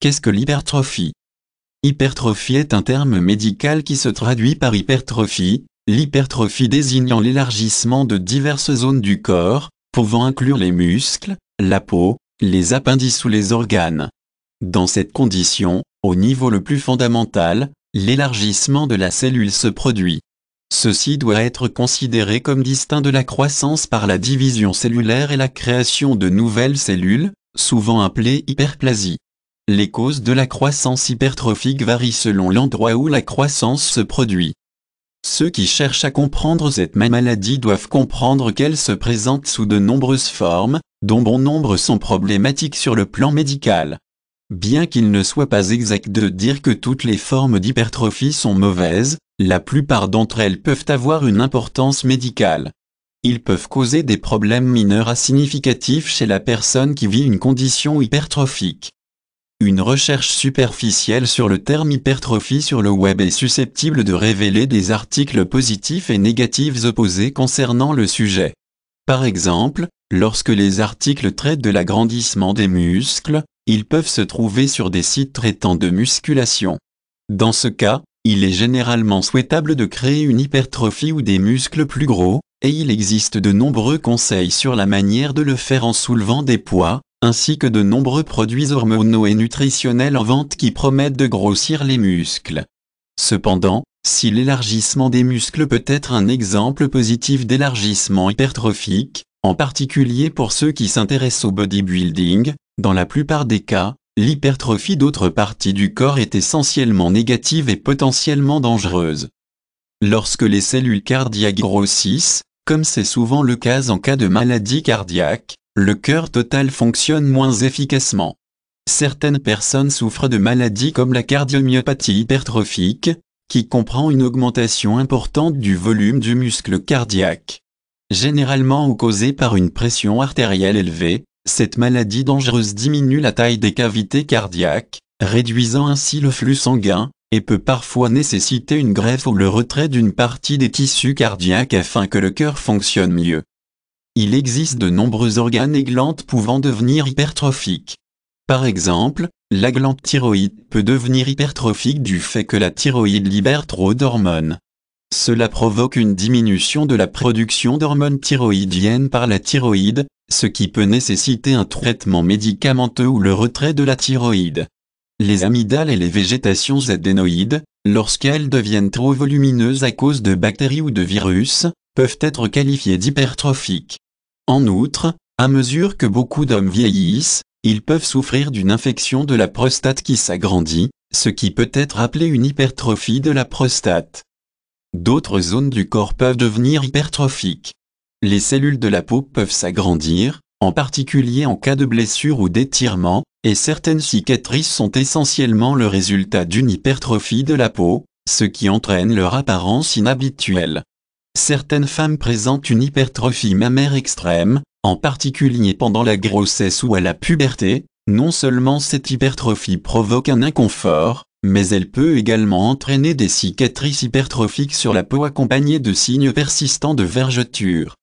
Qu'est-ce que l'hypertrophie Hypertrophie est un terme médical qui se traduit par hypertrophie, l'hypertrophie désignant l'élargissement de diverses zones du corps, pouvant inclure les muscles, la peau, les appendices ou les organes. Dans cette condition, au niveau le plus fondamental, l'élargissement de la cellule se produit. Ceci doit être considéré comme distinct de la croissance par la division cellulaire et la création de nouvelles cellules, souvent appelées hyperplasie. Les causes de la croissance hypertrophique varient selon l'endroit où la croissance se produit. Ceux qui cherchent à comprendre cette maladie doivent comprendre qu'elle se présente sous de nombreuses formes, dont bon nombre sont problématiques sur le plan médical. Bien qu'il ne soit pas exact de dire que toutes les formes d'hypertrophie sont mauvaises, la plupart d'entre elles peuvent avoir une importance médicale. Ils peuvent causer des problèmes mineurs à significatifs chez la personne qui vit une condition hypertrophique. Une recherche superficielle sur le terme hypertrophie sur le web est susceptible de révéler des articles positifs et négatifs opposés concernant le sujet. Par exemple, lorsque les articles traitent de l'agrandissement des muscles, ils peuvent se trouver sur des sites traitant de musculation. Dans ce cas, il est généralement souhaitable de créer une hypertrophie ou des muscles plus gros, et il existe de nombreux conseils sur la manière de le faire en soulevant des poids, ainsi que de nombreux produits hormonaux et nutritionnels en vente qui promettent de grossir les muscles. Cependant, si l'élargissement des muscles peut être un exemple positif d'élargissement hypertrophique, en particulier pour ceux qui s'intéressent au bodybuilding, dans la plupart des cas, l'hypertrophie d'autres parties du corps est essentiellement négative et potentiellement dangereuse. Lorsque les cellules cardiaques grossissent, comme c'est souvent le cas en cas de maladie cardiaque, le cœur total fonctionne moins efficacement. Certaines personnes souffrent de maladies comme la cardiomyopathie hypertrophique, qui comprend une augmentation importante du volume du muscle cardiaque. Généralement causée par une pression artérielle élevée, cette maladie dangereuse diminue la taille des cavités cardiaques, réduisant ainsi le flux sanguin, et peut parfois nécessiter une greffe ou le retrait d'une partie des tissus cardiaques afin que le cœur fonctionne mieux. Il existe de nombreux organes et glandes pouvant devenir hypertrophiques. Par exemple, la glande thyroïde peut devenir hypertrophique du fait que la thyroïde libère trop d'hormones. Cela provoque une diminution de la production d'hormones thyroïdiennes par la thyroïde, ce qui peut nécessiter un traitement médicamenteux ou le retrait de la thyroïde. Les amygdales et les végétations adénoïdes, lorsqu'elles deviennent trop volumineuses à cause de bactéries ou de virus, peuvent être qualifiées d'hypertrophiques. En outre, à mesure que beaucoup d'hommes vieillissent, ils peuvent souffrir d'une infection de la prostate qui s'agrandit, ce qui peut être appelé une hypertrophie de la prostate. D'autres zones du corps peuvent devenir hypertrophiques. Les cellules de la peau peuvent s'agrandir, en particulier en cas de blessure ou d'étirement, et certaines cicatrices sont essentiellement le résultat d'une hypertrophie de la peau, ce qui entraîne leur apparence inhabituelle certaines femmes présentent une hypertrophie mammaire extrême, en particulier pendant la grossesse ou à la puberté. Non seulement cette hypertrophie provoque un inconfort, mais elle peut également entraîner des cicatrices hypertrophiques sur la peau accompagnées de signes persistants de vergeture.